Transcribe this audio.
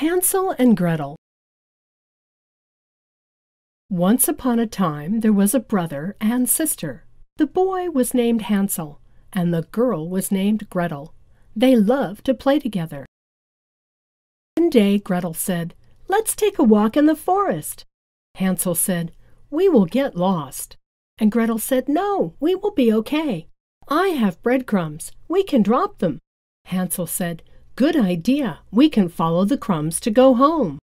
Hansel and Gretel Once upon a time there was a brother and sister. The boy was named Hansel, and the girl was named Gretel. They loved to play together. One day Gretel said, Let's take a walk in the forest. Hansel said, We will get lost. And Gretel said, No, we will be okay. I have breadcrumbs. We can drop them. Hansel said, Good idea. We can follow the crumbs to go home.